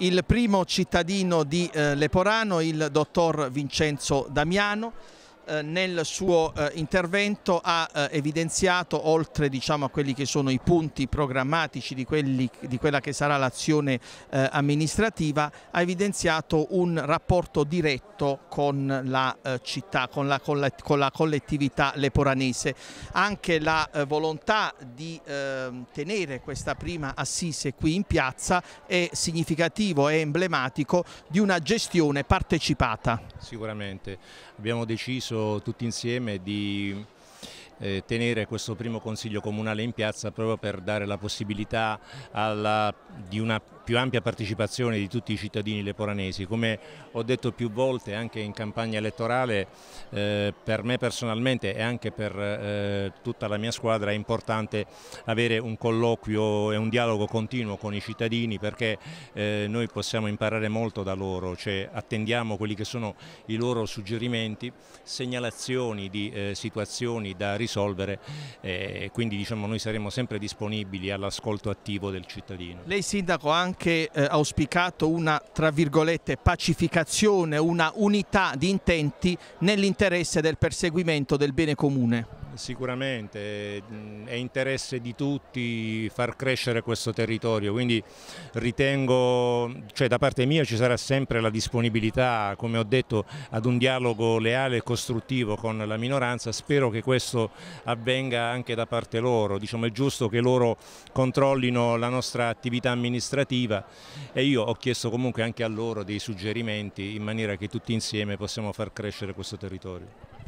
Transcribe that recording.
il primo cittadino di eh, Leporano, il dottor Vincenzo Damiano. Eh, nel suo eh, intervento ha eh, evidenziato, oltre diciamo, a quelli che sono i punti programmatici di, quelli, di quella che sarà l'azione eh, amministrativa, ha evidenziato un rapporto diretto con la città, con la, con, la, con la, collettività leporanese. Anche la volontà di ehm, tenere questa prima assise qui in piazza è significativo, è emblematico di una gestione partecipata. Sicuramente abbiamo deciso tutti insieme di eh, tenere questo primo consiglio comunale in piazza proprio per dare la possibilità alla, di una più ampia partecipazione di tutti i cittadini leporanesi. Come ho detto più volte anche in campagna elettorale, eh, per me personalmente e anche per eh, tutta la mia squadra è importante avere un colloquio e un dialogo continuo con i cittadini perché eh, noi possiamo imparare molto da loro, cioè attendiamo quelli che sono i loro suggerimenti, segnalazioni di eh, situazioni da risolvere eh, e quindi diciamo, noi saremo sempre disponibili all'ascolto attivo del cittadino. Lei sindaco anche anche eh, auspicato una, tra virgolette, pacificazione, una unità di intenti nell'interesse del perseguimento del bene comune sicuramente mm, è interesse di tutti far crescere questo territorio, quindi ritengo, cioè da parte mia ci sarà sempre la disponibilità, come ho detto, ad un dialogo leale e costruttivo con la minoranza, spero che questo avvenga anche da parte loro, diciamo è giusto che loro controllino la nostra attività amministrativa e io ho chiesto comunque anche a loro dei suggerimenti in maniera che tutti insieme possiamo far crescere questo territorio.